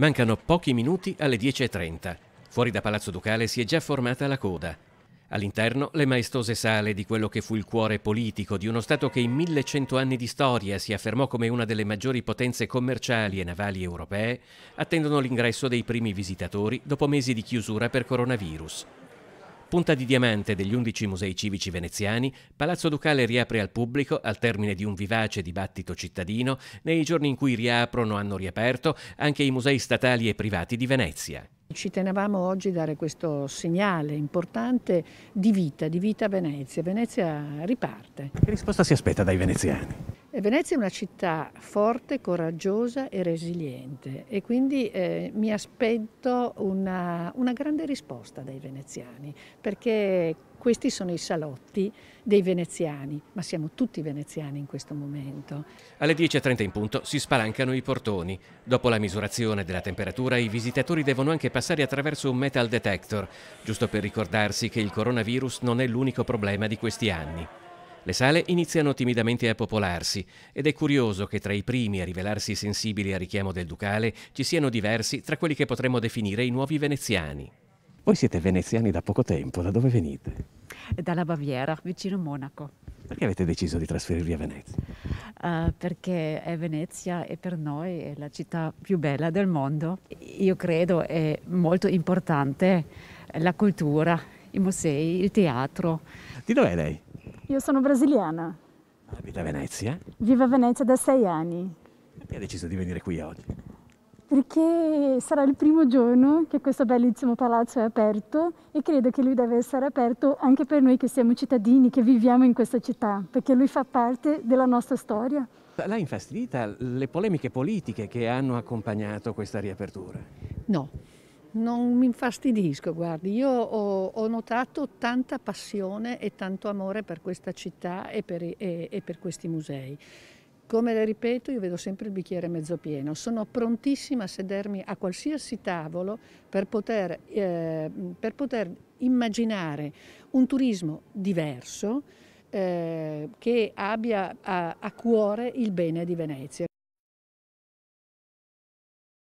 Mancano pochi minuti alle 10.30. Fuori da Palazzo Ducale si è già formata la coda. All'interno le maestose sale di quello che fu il cuore politico di uno Stato che in 1100 anni di storia si affermò come una delle maggiori potenze commerciali e navali europee, attendono l'ingresso dei primi visitatori dopo mesi di chiusura per coronavirus. Punta di diamante degli 11 musei civici veneziani, Palazzo Ducale riapre al pubblico al termine di un vivace dibattito cittadino nei giorni in cui riaprono hanno riaperto anche i musei statali e privati di Venezia. Ci tenevamo oggi a dare questo segnale importante di vita, di vita a Venezia. Venezia riparte. Che risposta si aspetta dai veneziani? Venezia è una città forte, coraggiosa e resiliente e quindi eh, mi aspetto una, una grande risposta dai veneziani perché questi sono i salotti dei veneziani, ma siamo tutti veneziani in questo momento. Alle 10.30 in punto si spalancano i portoni. Dopo la misurazione della temperatura i visitatori devono anche passare attraverso un metal detector, giusto per ricordarsi che il coronavirus non è l'unico problema di questi anni. Le sale iniziano timidamente a popolarsi ed è curioso che tra i primi a rivelarsi sensibili al richiamo del Ducale ci siano diversi tra quelli che potremmo definire i nuovi veneziani. Voi siete veneziani da poco tempo, da dove venite? Dalla Baviera, vicino Monaco. Perché avete deciso di trasferirvi a Venezia? Uh, perché è Venezia e per noi è la città più bella del mondo. Io credo è molto importante la cultura, i musei, il teatro. Di dove è lei? Io sono brasiliana. Abita ah, a Venezia? Vivo a Venezia da sei anni. Perché hai deciso di venire qui oggi? Perché sarà il primo giorno che questo bellissimo palazzo è aperto e credo che lui deve essere aperto anche per noi che siamo cittadini, che viviamo in questa città, perché lui fa parte della nostra storia. L'ha infastidita le polemiche politiche che hanno accompagnato questa riapertura? No, non mi infastidisco, guardi, io ho, ho, notato tanta passione e tanto amore per questa città e per, e, e per questi musei. Come le ripeto, io vedo sempre il bicchiere mezzo pieno. Sono prontissima a sedermi a qualsiasi tavolo per poter, eh, per poter immaginare un turismo diverso eh, che abbia a, a cuore il bene di Venezia.